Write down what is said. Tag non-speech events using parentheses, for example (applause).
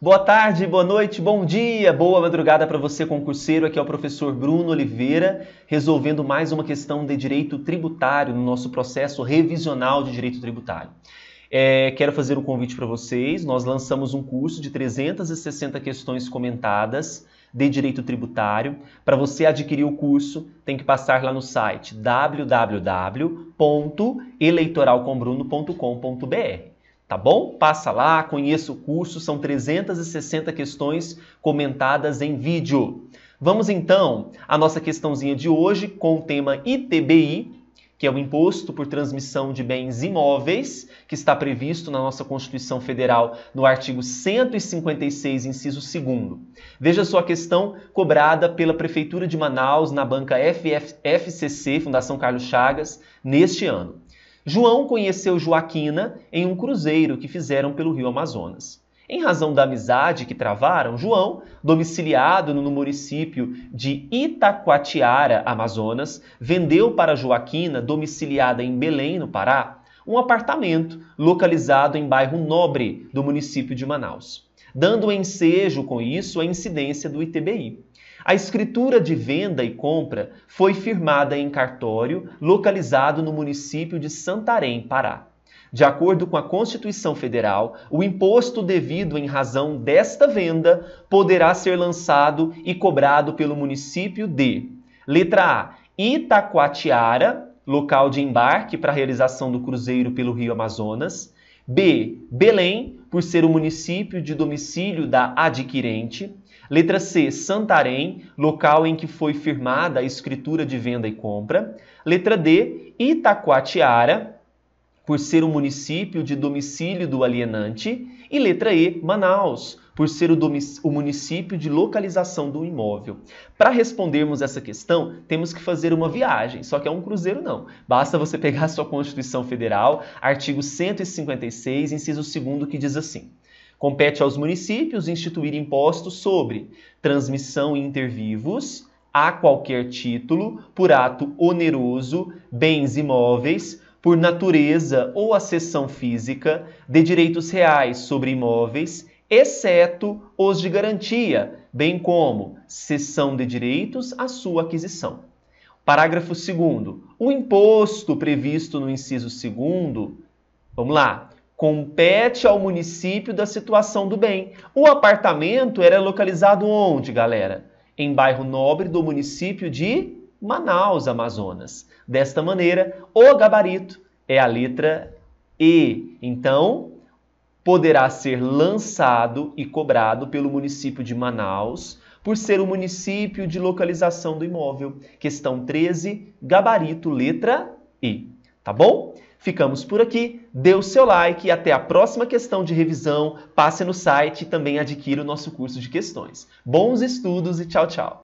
Boa tarde, boa noite, bom dia, boa madrugada para você, concurseiro. Aqui é o professor Bruno Oliveira, resolvendo mais uma questão de direito tributário no nosso processo revisional de direito tributário. É, quero fazer um convite para vocês. Nós lançamos um curso de 360 questões comentadas de direito tributário. Para você adquirir o curso, tem que passar lá no site www.eleitoralcombruno.com.br. Tá bom? Passa lá, conheça o curso, são 360 questões comentadas em vídeo. Vamos então à nossa questãozinha de hoje com o tema ITBI, que é o imposto por transmissão de bens imóveis, que está previsto na nossa Constituição Federal no artigo 156, inciso 2. Veja só a questão cobrada pela Prefeitura de Manaus na banca FF, FCC, Fundação Carlos Chagas, neste ano. João conheceu Joaquina em um cruzeiro que fizeram pelo rio Amazonas. Em razão da amizade que travaram, João, domiciliado no município de Itacoatiara, Amazonas, vendeu para Joaquina, domiciliada em Belém, no Pará, um apartamento localizado em bairro Nobre do município de Manaus, dando ensejo com isso à incidência do ITBI. A escritura de venda e compra foi firmada em cartório localizado no município de Santarém, Pará. De acordo com a Constituição Federal, o imposto devido em razão desta venda poderá ser lançado e cobrado pelo município de: letra A, Itacoatiara, local de embarque para a realização do cruzeiro pelo Rio Amazonas, B. Belém, por ser o município de domicílio da adquirente. Letra C, Santarém, local em que foi firmada a escritura de venda e compra. Letra D, Itacoatiara, por ser o município de domicílio do alienante, e letra E, Manaus, por ser o, o município de localização do imóvel. Para respondermos essa questão, temos que fazer uma viagem, só que é um cruzeiro não. Basta você (laughs) pegar a sua Constituição Federal, artigo 156, inciso 2 que diz assim: Compete aos municípios instituir impostos sobre transmissão inter vivos, a qualquer título, por ato oneroso, bens imóveis, por natureza ou a cessão física de direitos reais sobre imóveis, exceto os de garantia, bem como cessão de direitos à sua aquisição. Parágrafo 2 O imposto previsto no inciso 2 vamos lá, compete ao município da situação do bem. O apartamento era localizado onde, galera? Em bairro nobre do município de Manaus, Amazonas. Desta maneira, o gabarito é a letra E. Então, poderá ser lançado e cobrado pelo município de Manaus por ser o município de localização do imóvel. Questão 13, gabarito, letra E. Tá bom? Ficamos por aqui. Dê o seu like e até a próxima questão de revisão. Passe no site e também adquira o nosso curso de questões. Bons estudos e tchau, tchau.